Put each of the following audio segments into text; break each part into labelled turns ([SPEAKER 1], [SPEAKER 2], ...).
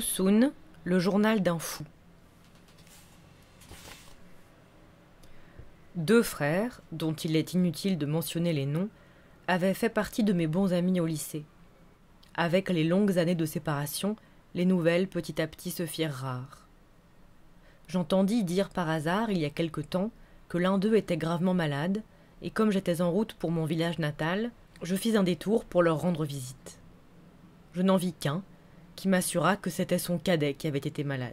[SPEAKER 1] Soon, le journal d'un fou. Deux frères, dont il est inutile de mentionner les noms, avaient fait partie de mes bons amis au lycée. Avec les longues années de séparation, les nouvelles petit à petit se firent rares. J'entendis dire par hasard, il y a quelque temps, que l'un d'eux était gravement malade, et comme j'étais en route pour mon village natal, je fis un détour pour leur rendre visite. Je n'en vis qu'un, qui m'assura que c'était son cadet qui avait été malade.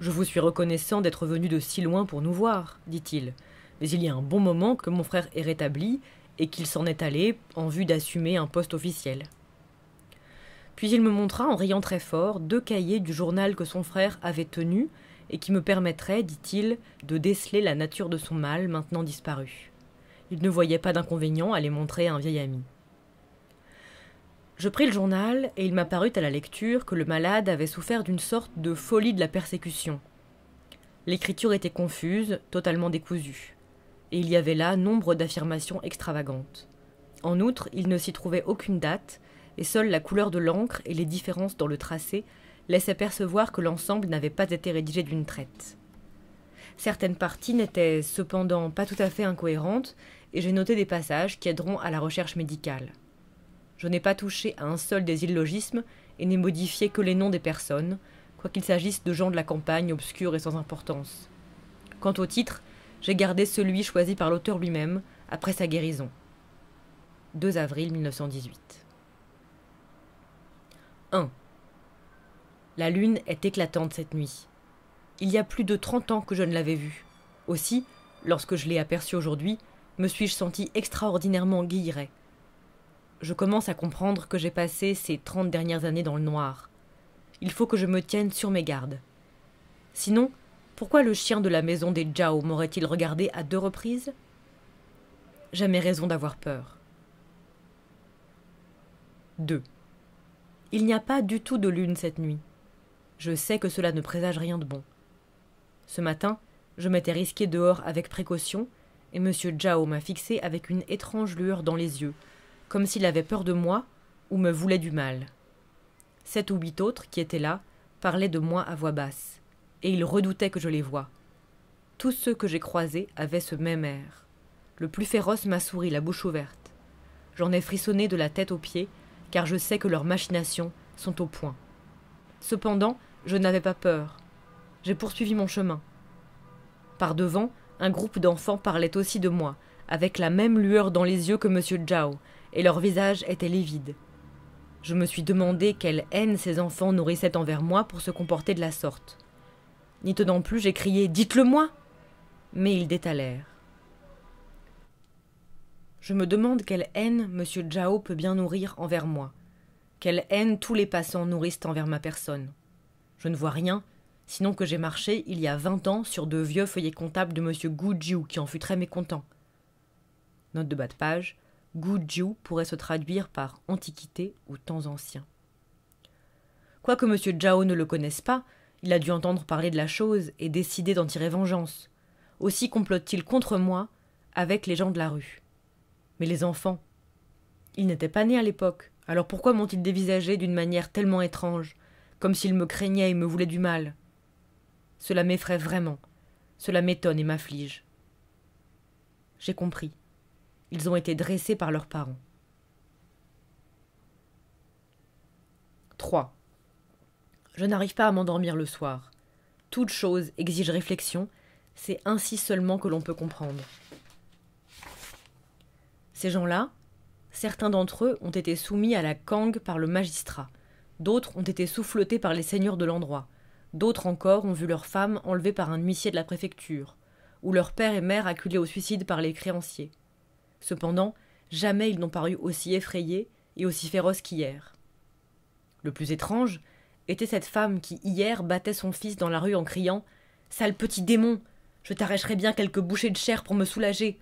[SPEAKER 1] Je vous suis reconnaissant d'être venu de si loin pour nous voir, dit-il, mais il y a un bon moment que mon frère est rétabli et qu'il s'en est allé en vue d'assumer un poste officiel. Puis il me montra en riant très fort deux cahiers du journal que son frère avait tenu et qui me permettraient, dit-il, de déceler la nature de son mal maintenant disparu. Il ne voyait pas d'inconvénient à les montrer à un vieil ami. Je pris le journal, et il m'apparut à la lecture que le malade avait souffert d'une sorte de folie de la persécution. L'écriture était confuse, totalement décousue, et il y avait là nombre d'affirmations extravagantes. En outre, il ne s'y trouvait aucune date, et seule la couleur de l'encre et les différences dans le tracé laissaient percevoir que l'ensemble n'avait pas été rédigé d'une traite. Certaines parties n'étaient cependant pas tout à fait incohérentes, et j'ai noté des passages qui aideront à la recherche médicale. Je n'ai pas touché à un seul des illogismes et n'ai modifié que les noms des personnes, quoiqu'il s'agisse de gens de la campagne obscurs et sans importance. Quant au titre, j'ai gardé celui choisi par l'auteur lui-même après sa guérison. 2 avril 1918. 1. La lune est éclatante cette nuit. Il y a plus de trente ans que je ne l'avais vue. Aussi, lorsque je l'ai aperçue aujourd'hui, me suis-je senti extraordinairement guilleret je commence à comprendre que j'ai passé ces trente dernières années dans le noir. Il faut que je me tienne sur mes gardes. Sinon, pourquoi le chien de la maison des Jao m'aurait-il regardé à deux reprises Jamais raison d'avoir peur. 2. Il n'y a pas du tout de lune cette nuit. Je sais que cela ne présage rien de bon. Ce matin, je m'étais risqué dehors avec précaution, et M. Jao m'a fixé avec une étrange lueur dans les yeux, comme s'il avait peur de moi ou me voulait du mal. Sept ou huit autres qui étaient là parlaient de moi à voix basse, et ils redoutaient que je les voie. Tous ceux que j'ai croisés avaient ce même air. Le plus féroce m'a souri, la bouche ouverte. J'en ai frissonné de la tête aux pieds, car je sais que leurs machinations sont au point. Cependant, je n'avais pas peur. J'ai poursuivi mon chemin. Par devant, un groupe d'enfants parlait aussi de moi, avec la même lueur dans les yeux que M. Zhao, et leur visage étaient livides. Je me suis demandé quelle haine ces enfants nourrissaient envers moi pour se comporter de la sorte. N'y tenant plus, j'ai crié Dites-le-moi Mais ils détalèrent. Je me demande quelle haine M. Jao peut bien nourrir envers moi, quelle haine tous les passants nourrissent envers ma personne. Je ne vois rien, sinon que j'ai marché il y a vingt ans sur de vieux feuillets comptables de M. Jiu qui en fut très mécontent. Note de bas de page Guju pourrait se traduire par antiquité ou temps ancien. Quoique M. Zhao ne le connaisse pas, il a dû entendre parler de la chose et décider d'en tirer vengeance. Aussi complote-t-il contre moi avec les gens de la rue. Mais les enfants Ils n'étaient pas nés à l'époque, alors pourquoi m'ont-ils dévisagé d'une manière tellement étrange, comme s'ils me craignaient et me voulaient du mal Cela m'effraie vraiment, cela m'étonne et m'afflige. J'ai compris. Ils ont été dressés par leurs parents. 3. Je n'arrive pas à m'endormir le soir. Toute chose exige réflexion, c'est ainsi seulement que l'on peut comprendre. Ces gens-là, certains d'entre eux ont été soumis à la Kang par le magistrat, d'autres ont été souffletés par les seigneurs de l'endroit, d'autres encore ont vu leurs femmes enlevées par un huissier de la préfecture, ou leur père et mère acculés au suicide par les créanciers. Cependant, jamais ils n'ont paru aussi effrayés et aussi féroces qu'hier. Le plus étrange était cette femme qui hier battait son fils dans la rue en criant Sale petit démon Je t'arracherai bien quelques bouchées de chair pour me soulager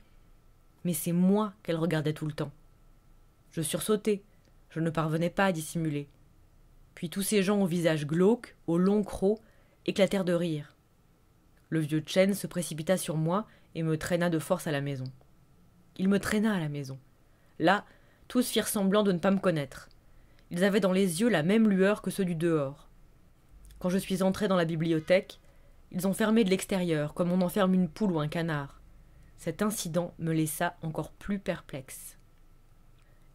[SPEAKER 1] Mais c'est moi qu'elle regardait tout le temps. Je sursautais, je ne parvenais pas à dissimuler. Puis tous ces gens au visage glauque, aux longs crocs, éclatèrent de rire. Le vieux Chen se précipita sur moi et me traîna de force à la maison. Il me traîna à la maison. Là, tous firent semblant de ne pas me connaître. Ils avaient dans les yeux la même lueur que ceux du dehors. Quand je suis entré dans la bibliothèque, ils ont fermé de l'extérieur, comme on enferme une poule ou un canard. Cet incident me laissa encore plus perplexe.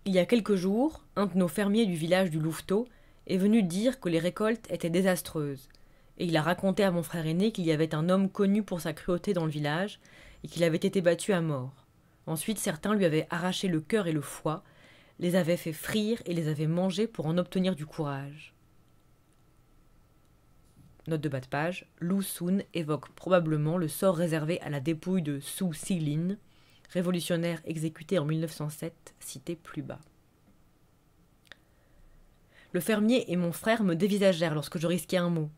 [SPEAKER 1] Il y a quelques jours, un de nos fermiers du village du Louveteau est venu dire que les récoltes étaient désastreuses, et il a raconté à mon frère aîné qu'il y avait un homme connu pour sa cruauté dans le village, et qu'il avait été battu à mort. Ensuite, certains lui avaient arraché le cœur et le foie, les avaient fait frire et les avaient mangés pour en obtenir du courage. Note de bas de page, Lu Sun évoque probablement le sort réservé à la dépouille de Su Xilin, révolutionnaire exécuté en 1907, cité plus bas. Le fermier et mon frère me dévisagèrent lorsque je risquais un mot.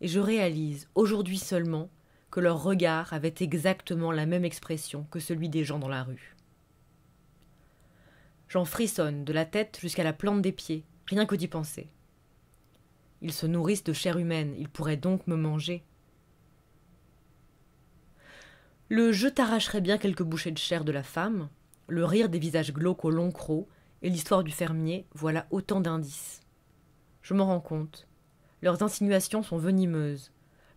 [SPEAKER 1] Et je réalise, aujourd'hui seulement, que leur regard avait exactement la même expression que celui des gens dans la rue. J'en frissonne de la tête jusqu'à la plante des pieds, rien que d'y penser. Ils se nourrissent de chair humaine, ils pourraient donc me manger. Le je t'arracherais bien quelques bouchées de chair de la femme, le rire des visages glauques au long croc et l'histoire du fermier, voilà autant d'indices. Je m'en rends compte. Leurs insinuations sont venimeuses.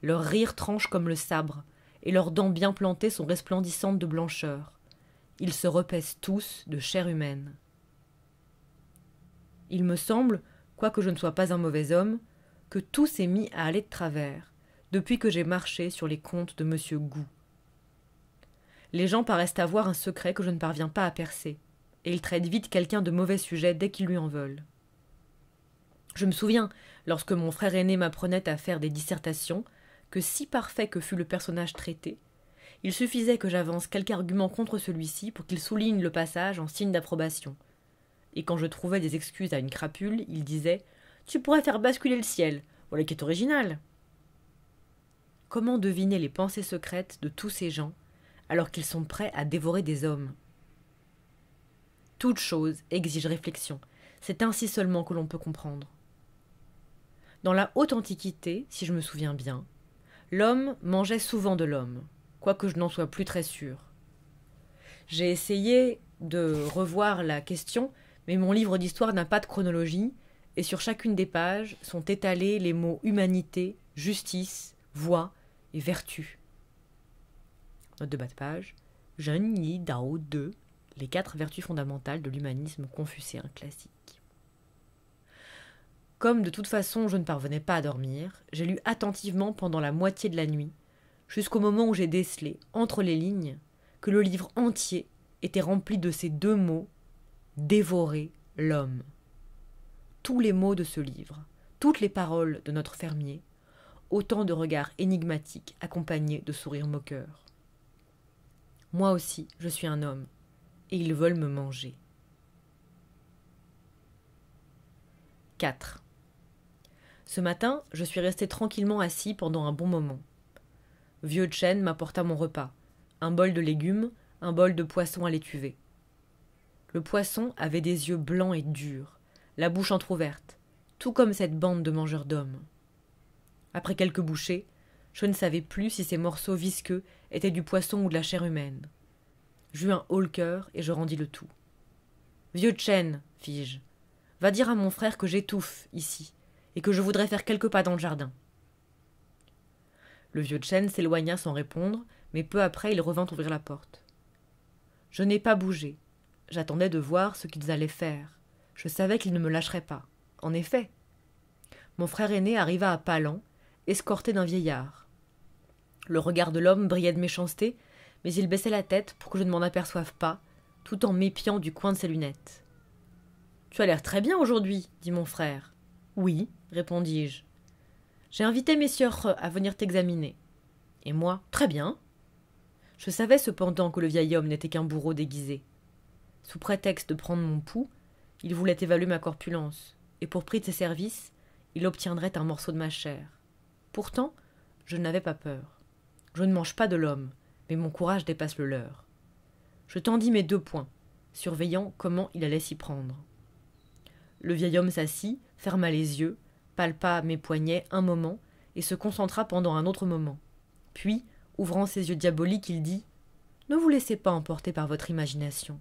[SPEAKER 1] Leur rire tranche comme le sabre, et leurs dents bien plantées sont resplendissantes de blancheur. Ils se repaissent tous de chair humaine. Il me semble, quoique je ne sois pas un mauvais homme, que tout s'est mis à aller de travers, depuis que j'ai marché sur les comptes de M. Gou. Les gens paraissent avoir un secret que je ne parviens pas à percer, et ils traitent vite quelqu'un de mauvais sujet dès qu'ils lui en veulent. Je me souviens, lorsque mon frère aîné m'apprenait à faire des dissertations, que si parfait que fût le personnage traité, il suffisait que j'avance quelque argument contre celui-ci pour qu'il souligne le passage en signe d'approbation. Et quand je trouvais des excuses à une crapule, il disait Tu pourrais faire basculer le ciel, voilà qui est original. Comment deviner les pensées secrètes de tous ces gens alors qu'ils sont prêts à dévorer des hommes Toute chose exige réflexion, c'est ainsi seulement que l'on peut comprendre. Dans la haute antiquité, si je me souviens bien, L'homme mangeait souvent de l'homme, quoique je n'en sois plus très sûr. J'ai essayé de revoir la question, mais mon livre d'histoire n'a pas de chronologie, et sur chacune des pages sont étalés les mots humanité, justice, voix et vertu. Note de bas de page. Jeanne Yi Dao 2, les quatre vertus fondamentales de l'humanisme confucéen classique. Comme de toute façon je ne parvenais pas à dormir, j'ai lu attentivement pendant la moitié de la nuit, jusqu'au moment où j'ai décelé, entre les lignes, que le livre entier était rempli de ces deux mots dévorer l'homme. Tous les mots de ce livre, toutes les paroles de notre fermier, autant de regards énigmatiques accompagnés de sourires moqueurs. Moi aussi, je suis un homme, et ils veulent me manger. 4. Ce matin, je suis resté tranquillement assis pendant un bon moment. Vieux Chen m'apporta mon repas, un bol de légumes, un bol de poisson à l'étuvée. Le poisson avait des yeux blancs et durs, la bouche entr'ouverte, tout comme cette bande de mangeurs d'hommes. Après quelques bouchées, je ne savais plus si ces morceaux visqueux étaient du poisson ou de la chair humaine. J'eus un haut-le-cœur et je rendis le tout. Vieux Chen, fis-je, va dire à mon frère que j'étouffe, ici, et que je voudrais faire quelques pas dans le jardin. Le vieux chêne s'éloigna sans répondre, mais peu après il revint ouvrir la porte. Je n'ai pas bougé. J'attendais de voir ce qu'ils allaient faire. Je savais qu'ils ne me lâcheraient pas. En effet. Mon frère aîné arriva à pas lents, escorté d'un vieillard. Le regard de l'homme brillait de méchanceté, mais il baissait la tête pour que je ne m'en aperçoive pas, tout en m'épiant du coin de ses lunettes. Tu as l'air très bien aujourd'hui, dit mon frère. Oui, répondis-je. J'ai invité messieurs à venir t'examiner. Et moi, très bien. Je savais cependant que le vieil homme n'était qu'un bourreau déguisé. Sous prétexte de prendre mon pouls, il voulait évaluer ma corpulence, et pour prix de ses services, il obtiendrait un morceau de ma chair. Pourtant, je n'avais pas peur. Je ne mange pas de l'homme, mais mon courage dépasse le leur. Je tendis mes deux poings, surveillant comment il allait s'y prendre. Le vieil homme s'assit, ferma les yeux, palpa mes poignets un moment, et se concentra pendant un autre moment. Puis, ouvrant ses yeux diaboliques, il dit Ne vous laissez pas emporter par votre imagination.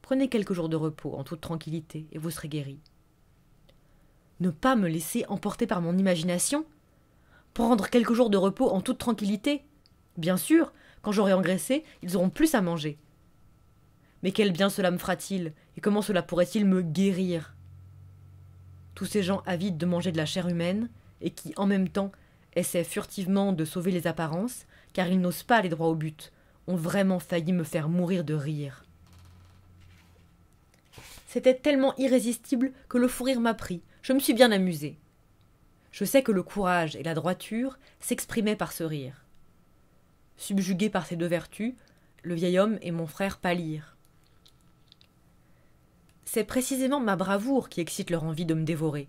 [SPEAKER 1] Prenez quelques jours de repos en toute tranquillité et vous serez guéri. Ne pas me laisser emporter par mon imagination Prendre quelques jours de repos en toute tranquillité Bien sûr, quand j'aurai engraissé, ils auront plus à manger. Mais quel bien cela me fera-t-il Et comment cela pourrait-il me guérir tous ces gens avides de manger de la chair humaine, et qui, en même temps, essaient furtivement de sauver les apparences, car ils n'osent pas aller droit au but, ont vraiment failli me faire mourir de rire. C'était tellement irrésistible que le fou rire m'a pris. Je me suis bien amusée. Je sais que le courage et la droiture s'exprimaient par ce rire. Subjugué par ces deux vertus, le vieil homme et mon frère pâlirent. C'est précisément ma bravoure qui excite leur envie de me dévorer,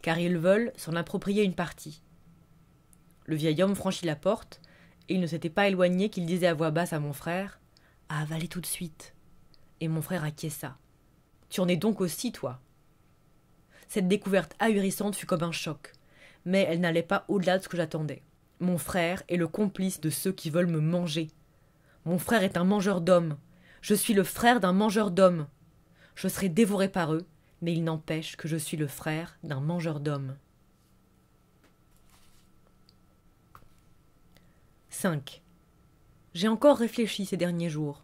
[SPEAKER 1] car ils veulent s'en approprier une partie. Le vieil homme franchit la porte, et il ne s'était pas éloigné qu'il disait à voix basse à mon frère À avaler tout de suite. Et mon frère acquiesça. Tu en es donc aussi, toi. Cette découverte ahurissante fut comme un choc, mais elle n'allait pas au-delà de ce que j'attendais. Mon frère est le complice de ceux qui veulent me manger. Mon frère est un mangeur d'hommes. Je suis le frère d'un mangeur d'hommes je serai dévoré par eux, mais il n'empêche que je suis le frère d'un mangeur d'hommes. 5. J'ai encore réfléchi ces derniers jours.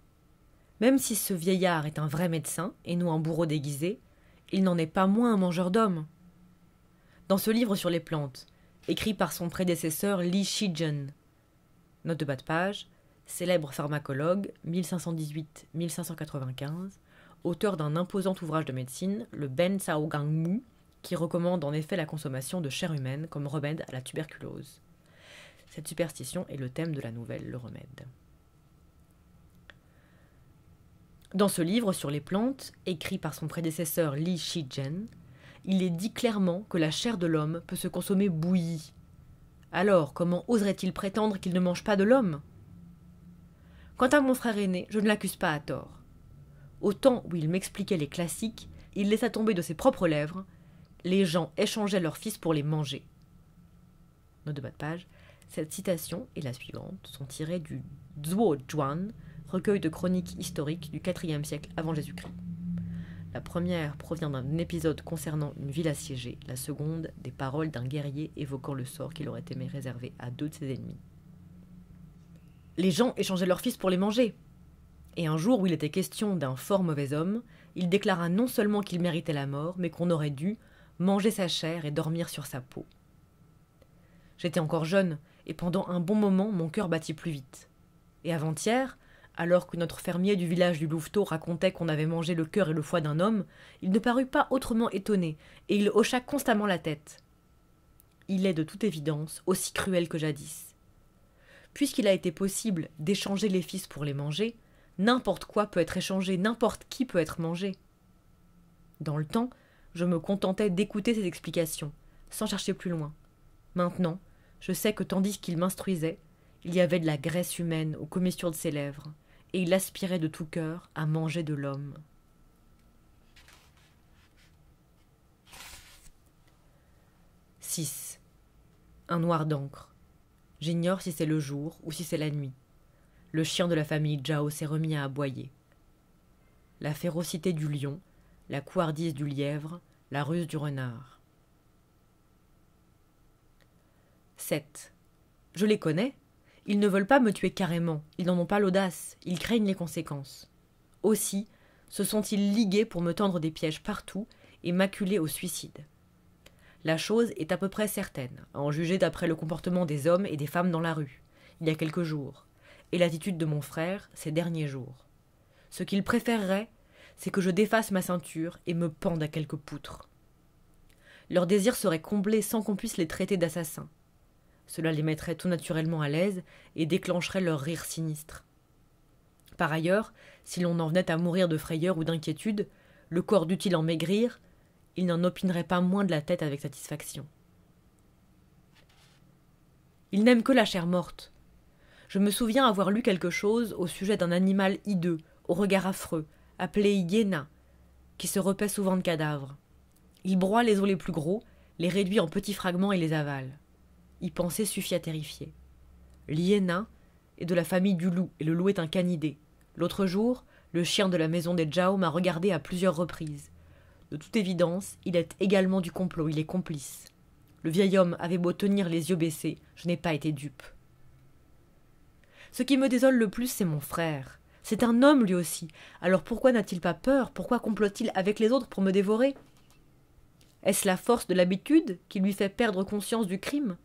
[SPEAKER 1] Même si ce vieillard est un vrai médecin et non un bourreau déguisé, il n'en est pas moins un mangeur d'hommes. Dans ce livre sur les plantes, écrit par son prédécesseur Li Shijun, note de bas de page, célèbre pharmacologue 1518-1595, auteur d'un imposant ouvrage de médecine, le Ben Cao Gang Mu, qui recommande en effet la consommation de chair humaine comme remède à la tuberculose. Cette superstition est le thème de la nouvelle Le Remède. Dans ce livre sur les plantes, écrit par son prédécesseur Li Shijian, il est dit clairement que la chair de l'homme peut se consommer bouillie. Alors, comment oserait-il prétendre qu'il ne mange pas de l'homme Quant à mon frère aîné, je ne l'accuse pas à tort. Au temps où il m'expliquait les classiques, il laissa tomber de ses propres lèvres Les gens échangeaient leurs fils pour les manger. Note de bas de page cette citation et la suivante sont tirées du Zhuo Juan, recueil de chroniques historiques du IVe siècle avant Jésus-Christ. La première provient d'un épisode concernant une ville assiégée, la seconde des paroles d'un guerrier évoquant le sort qu'il aurait aimé réserver à deux de ses ennemis. Les gens échangeaient leurs fils pour les manger, et un jour où il était question d'un fort mauvais homme, il déclara non seulement qu'il méritait la mort, mais qu'on aurait dû manger sa chair et dormir sur sa peau. J'étais encore jeune, et pendant un bon moment mon cœur battit plus vite. Et avant-hier, alors que notre fermier du village du Louveteau racontait qu'on avait mangé le cœur et le foie d'un homme, il ne parut pas autrement étonné, et il hocha constamment la tête. Il est de toute évidence aussi cruel que jadis. Puisqu'il a été possible d'échanger les fils pour les manger, N'importe quoi peut être échangé, n'importe qui peut être mangé. Dans le temps, je me contentais d'écouter ses explications, sans chercher plus loin. Maintenant, je sais que tandis qu'il m'instruisait, il y avait de la graisse humaine aux commissures de ses lèvres, et il aspirait de tout cœur à manger de l'homme. « 6. Un noir d'encre. J'ignore si c'est le jour ou si c'est la nuit le chien de la famille Zhao s'est remis à aboyer. La férocité du lion, la couardise du lièvre, la ruse du renard. 7. Je les connais. Ils ne veulent pas me tuer carrément, ils n'en ont pas l'audace, ils craignent les conséquences. Aussi, se sont-ils ligués pour me tendre des pièges partout et m'acculer au suicide. La chose est à peu près certaine, à en juger d'après le comportement des hommes et des femmes dans la rue, il y a quelques jours, et l'attitude de mon frère ces derniers jours. Ce qu'il préférerait, c'est que je défasse ma ceinture et me pende à quelques poutres. Leur désir serait comblé sans qu'on puisse les traiter d'assassins. Cela les mettrait tout naturellement à l'aise et déclencherait leur rire sinistre. Par ailleurs, si l'on en venait à mourir de frayeur ou d'inquiétude, le corps dût-il en maigrir, il n'en opinerait pas moins de la tête avec satisfaction. Il n'aime que la chair morte, je me souviens avoir lu quelque chose au sujet d'un animal hideux, au regard affreux, appelé hyéna, qui se repaît souvent de cadavres. Il broie les os les plus gros, les réduit en petits fragments et les avale. Y penser suffit à terrifier. L'hyéna est de la famille du loup, et le loup est un canidé. L'autre jour, le chien de la maison des Jao m'a regardé à plusieurs reprises. De toute évidence, il est également du complot, il est complice. Le vieil homme avait beau tenir les yeux baissés, je n'ai pas été dupe. Ce qui me désole le plus, c'est mon frère. C'est un homme lui aussi. Alors pourquoi n'a-t-il pas peur Pourquoi complote-t-il avec les autres pour me dévorer Est-ce la force de l'habitude qui lui fait perdre conscience du crime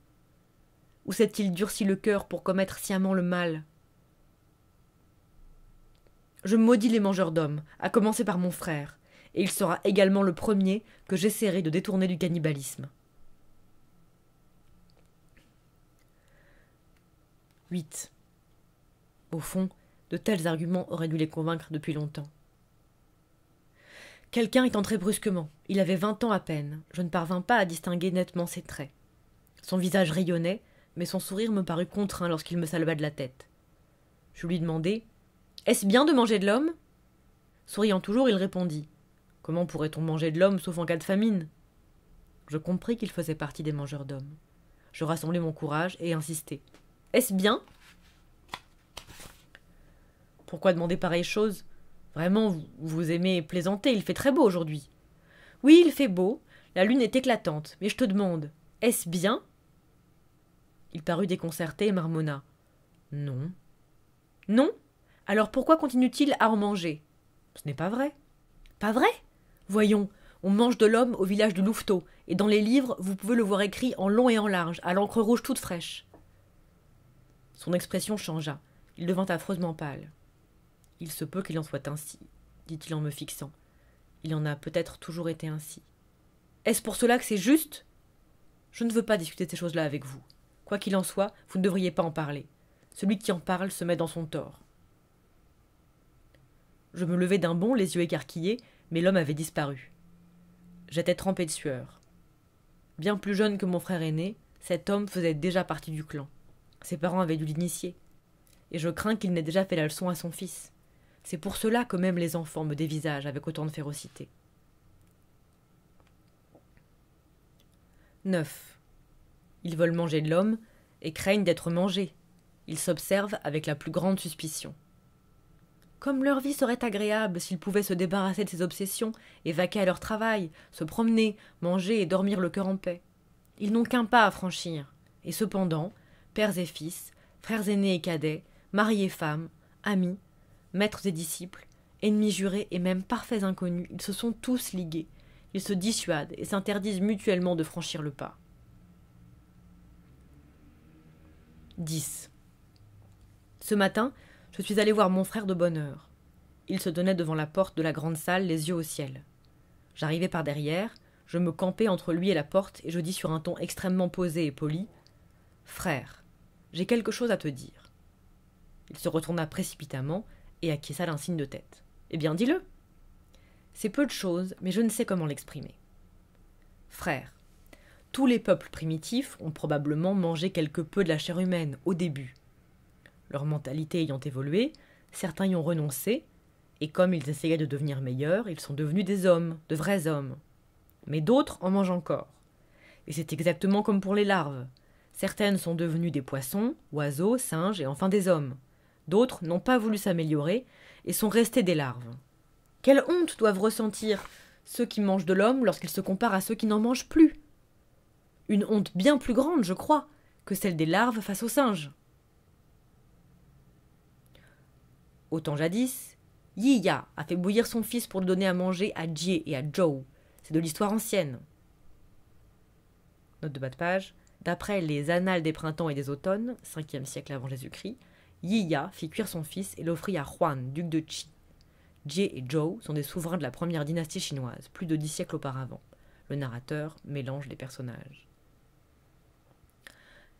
[SPEAKER 1] Ou s'est-il durci le cœur pour commettre sciemment le mal Je maudis les mangeurs d'hommes, à commencer par mon frère, et il sera également le premier que j'essaierai de détourner du cannibalisme. 8. Au fond, de tels arguments auraient dû les convaincre depuis longtemps. Quelqu'un est entré brusquement. Il avait vingt ans à peine. Je ne parvins pas à distinguer nettement ses traits. Son visage rayonnait, mais son sourire me parut contraint lorsqu'il me salva de la tête. Je lui demandai Est-ce bien de manger de l'homme Souriant toujours, il répondit Comment pourrait-on manger de l'homme sauf en cas de famine Je compris qu'il faisait partie des mangeurs d'hommes. Je rassemblai mon courage et insistai Est-ce bien pourquoi demander pareille chose Vraiment, vous, aimez plaisanter, il fait très beau aujourd'hui. Oui, il fait beau, la lune est éclatante, mais je te demande, est-ce bien Il parut déconcerté et marmonna. Non. Non Alors pourquoi continue-t-il à en manger Ce n'est pas vrai. Pas vrai Voyons, on mange de l'homme au village de Louveteau, et dans les livres, vous pouvez le voir écrit en long et en large, à l'encre rouge toute fraîche. Son expression changea. Il devint affreusement pâle. Il se peut qu'il en soit ainsi, dit-il en me fixant. Il en a peut-être toujours été ainsi. Est-ce pour cela que c'est juste Je ne veux pas discuter de ces choses-là avec vous. Quoi qu'il en soit, vous ne devriez pas en parler. Celui qui en parle se met dans son tort. Je me levai d'un bond, les yeux écarquillés, mais l'homme avait disparu. J'étais trempé de sueur. Bien plus jeune que mon frère aîné, cet homme faisait déjà partie du clan. Ses parents avaient dû l'initier. Et je crains qu'il n'ait déjà fait la leçon à son fils. C'est pour cela que même les enfants me dévisagent avec autant de férocité. 9. Ils veulent manger de l'homme et craignent d'être mangés. Ils s'observent avec la plus grande suspicion. Comme leur vie serait agréable s'ils pouvaient se débarrasser de ces obsessions et vaquer à leur travail, se promener, manger et dormir le cœur en paix. Ils n'ont qu'un pas à franchir. Et cependant, pères et fils, frères aînés et cadets, mariés et femmes, amis, maîtres et disciples, ennemis jurés et même parfaits inconnus, ils se sont tous ligués, ils se dissuadent et s'interdisent mutuellement de franchir le pas. 10. Ce matin, je suis allé voir mon frère de bonne heure. Il se tenait devant la porte de la grande salle, les yeux au ciel. J'arrivai par derrière, je me campais entre lui et la porte et je dis sur un ton extrêmement posé et poli Frère, j'ai quelque chose à te dire. Il se retourna précipitamment et acquiesça d'un signe de tête. Eh bien, dis-le C'est peu de choses, mais je ne sais comment l'exprimer. Frère, tous les peuples primitifs ont probablement mangé quelque peu de la chair humaine au début. Leur mentalité ayant évolué, certains y ont renoncé, et comme ils essayaient de devenir meilleurs, ils sont devenus des hommes, de vrais hommes. Mais d'autres en mangent encore. Et c'est exactement comme pour les larves. Certaines sont devenues des poissons, oiseaux, singes et enfin des hommes. D'autres n'ont pas voulu s'améliorer et sont restés des larves. Quelle honte doivent ressentir ceux qui mangent de l'homme lorsqu'ils se comparent à ceux qui n'en mangent plus Une honte bien plus grande, je crois, que celle des larves face aux singes. Autant jadis, Yiya a fait bouillir son fils pour le donner à manger à Jie et à Joe. C'est de l'histoire ancienne. Note de bas de page. D'après les Annales des printemps et des automnes, 5e siècle avant Jésus-Christ, Yiya fit cuire son fils et l'offrit à Huan, duc de Qi. Jie et Zhou sont des souverains de la première dynastie chinoise, plus de dix siècles auparavant. Le narrateur mélange les personnages.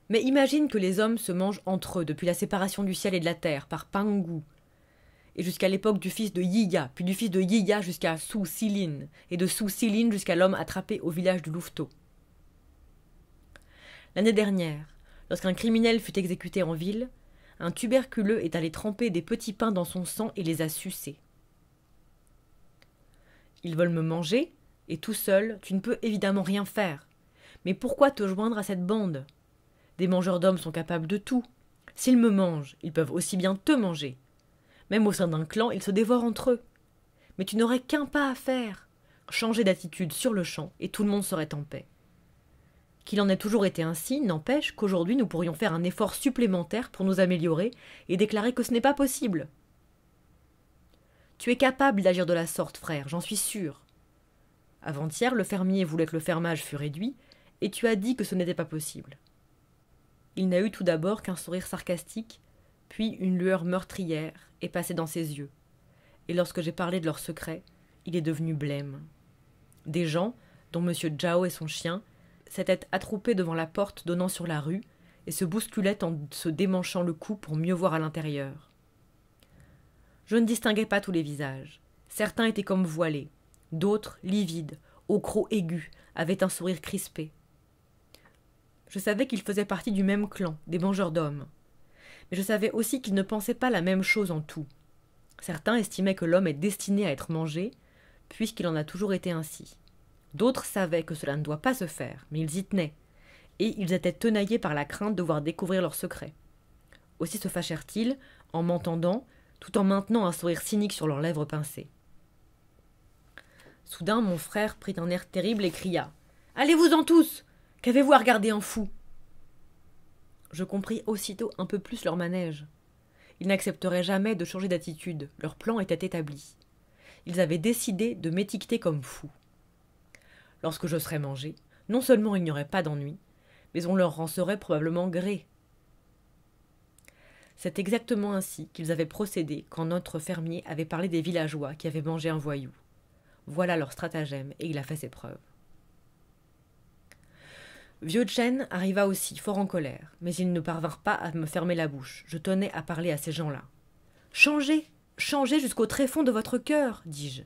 [SPEAKER 1] Mais imagine que les hommes se mangent entre eux depuis la séparation du ciel et de la terre par Pangu, et jusqu'à l'époque du fils de Ya, puis du fils de Ya jusqu'à Su Silin, et de Su Silin jusqu'à l'homme attrapé au village du Louveteau. L'année dernière, lorsqu'un criminel fut exécuté en ville, un tuberculeux est allé tremper des petits pains dans son sang et les a sucés. Ils veulent me manger, et tout seul, tu ne peux évidemment rien faire. Mais pourquoi te joindre à cette bande Des mangeurs d'hommes sont capables de tout. S'ils me mangent, ils peuvent aussi bien te manger. Même au sein d'un clan, ils se dévorent entre eux. Mais tu n'aurais qu'un pas à faire. Changer d'attitude sur le champ, et tout le monde serait en paix. Qu'il en ait toujours été ainsi n'empêche qu'aujourd'hui nous pourrions faire un effort supplémentaire pour nous améliorer et déclarer que ce n'est pas possible. Tu es capable d'agir de la sorte, frère, j'en suis sûr. Avant-hier, le fermier voulait que le fermage fût réduit, et tu as dit que ce n'était pas possible. Il n'a eu tout d'abord qu'un sourire sarcastique, puis une lueur meurtrière est passée dans ses yeux. Et lorsque j'ai parlé de leur secret, il est devenu blême. Des gens, dont M. Zhao et son chien, s'étaient attroupés devant la porte donnant sur la rue et se bousculait en se démanchant le cou pour mieux voir à l'intérieur. Je ne distinguais pas tous les visages. Certains étaient comme voilés, d'autres livides, au croc aigu, avaient un sourire crispé. Je savais qu'ils faisaient partie du même clan, des mangeurs d'hommes. Mais je savais aussi qu'ils ne pensaient pas la même chose en tout. Certains estimaient que l'homme est destiné à être mangé, puisqu'il en a toujours été ainsi. D'autres savaient que cela ne doit pas se faire, mais ils y tenaient, et ils étaient tenaillés par la crainte de voir découvrir leur secret. Aussi se fâchèrent-ils, en m'entendant, tout en maintenant un sourire cynique sur leurs lèvres pincées. Soudain, mon frère prit un air terrible et cria Allez-vous-en tous Qu'avez-vous à regarder en fou Je compris aussitôt un peu plus leur manège. Ils n'accepteraient jamais de changer d'attitude, leur plan était établi. Ils avaient décidé de m'étiqueter comme fou lorsque je serais mangé, non seulement il n'y aurait pas d'ennui, mais on leur en serait probablement gré. C'est exactement ainsi qu'ils avaient procédé quand notre fermier avait parlé des villageois qui avaient mangé un voyou. Voilà leur stratagème, et il a fait ses preuves. Vieux Chen arriva aussi, fort en colère, mais ils ne parvinrent pas à me fermer la bouche. Je tenais à parler à ces gens-là. Changez Changez jusqu'au tréfonds de votre cœur, dis-je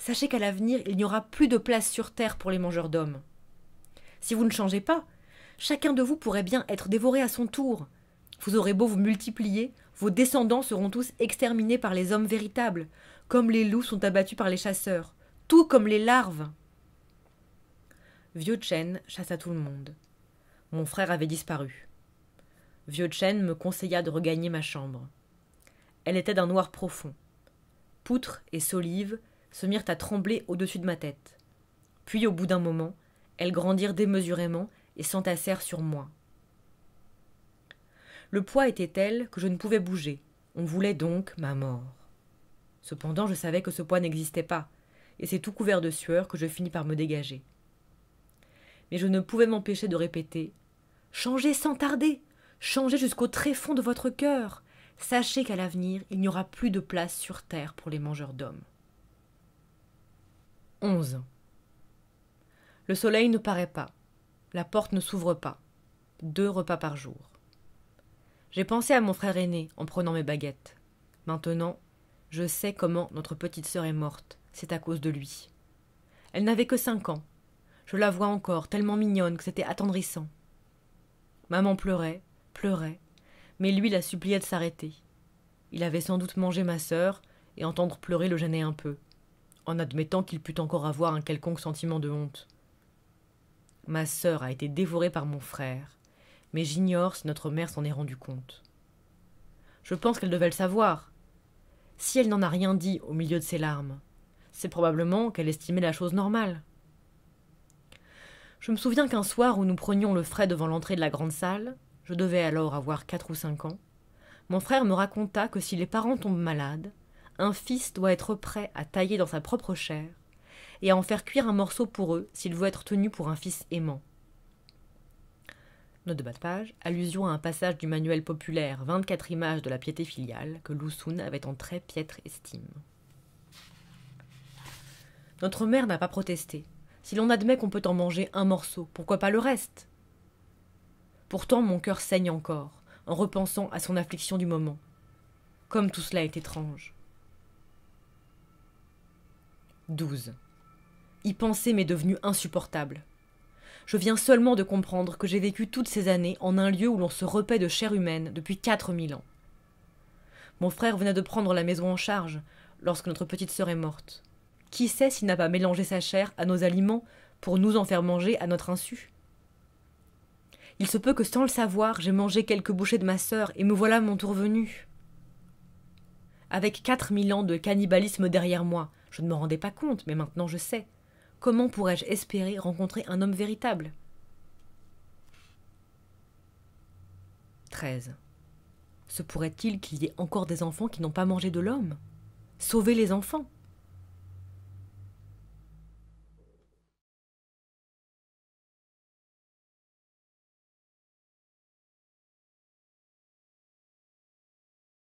[SPEAKER 1] sachez qu'à l'avenir, il n'y aura plus de place sur Terre pour les mangeurs d'hommes. Si vous ne changez pas, chacun de vous pourrait bien être dévoré à son tour. Vous aurez beau vous multiplier, vos descendants seront tous exterminés par les hommes véritables, comme les loups sont abattus par les chasseurs, tout comme les larves. Vieux Chen chassa tout le monde. Mon frère avait disparu. Vieux Chen me conseilla de regagner ma chambre. Elle était d'un noir profond. Poutres et solives se mirent à trembler au-dessus de ma tête. Puis, au bout d'un moment, elles grandirent démesurément et s'entassèrent sur moi. Le poids était tel que je ne pouvais bouger. On voulait donc ma mort. Cependant, je savais que ce poids n'existait pas, et c'est tout couvert de sueur que je finis par me dégager. Mais je ne pouvais m'empêcher de répéter Changez sans tarder Changez jusqu'au fond de votre cœur Sachez qu'à l'avenir, il n'y aura plus de place sur terre pour les mangeurs d'hommes. Le soleil ne paraît pas. La porte ne s'ouvre pas. Deux repas par jour. J'ai pensé à mon frère aîné en prenant mes baguettes. Maintenant, je sais comment notre petite sœur est morte. C'est à cause de lui. Elle n'avait que cinq ans. Je la vois encore, tellement mignonne que c'était attendrissant. Maman pleurait, pleurait, mais lui la suppliait de s'arrêter. Il avait sans doute mangé ma sœur, et entendre pleurer le gênait un peu en admettant qu'il pût encore avoir un quelconque sentiment de honte. Ma sœur a été dévorée par mon frère, mais j'ignore si notre mère s'en est rendue compte. Je pense qu'elle devait le savoir. Si elle n'en a rien dit au milieu de ses larmes, c'est probablement qu'elle estimait la chose normale. Je me souviens qu'un soir où nous prenions le frais devant l'entrée de la grande salle, je devais alors avoir quatre ou cinq ans, mon frère me raconta que si les parents tombent malades, un fils doit être prêt à tailler dans sa propre chair et à en faire cuire un morceau pour eux s'il veut être tenu pour un fils aimant. Note de bas de page, allusion à un passage du manuel populaire 24 images de la piété filiale que Loussoun avait en très piètre estime. Notre mère n'a pas protesté. Si l'on admet qu'on peut en manger un morceau, pourquoi pas le reste Pourtant, mon cœur saigne encore, en repensant à son affliction du moment. Comme tout cela est étrange. 12. Y penser m'est devenu insupportable. Je viens seulement de comprendre que j'ai vécu toutes ces années en un lieu où l'on se repaît de chair humaine depuis 4000 ans. Mon frère venait de prendre la maison en charge lorsque notre petite sœur est morte. Qui sait s'il n'a pas mélangé sa chair à nos aliments pour nous en faire manger à notre insu Il se peut que sans le savoir, j'ai mangé quelques bouchées de ma sœur et me voilà mon tour venu. Avec 4000 ans de cannibalisme derrière moi, je ne me rendais pas compte, mais maintenant je sais. Comment pourrais-je espérer rencontrer un homme véritable 13. Se pourrait-il qu'il y ait encore des enfants qui n'ont pas mangé de l'homme Sauvez les enfants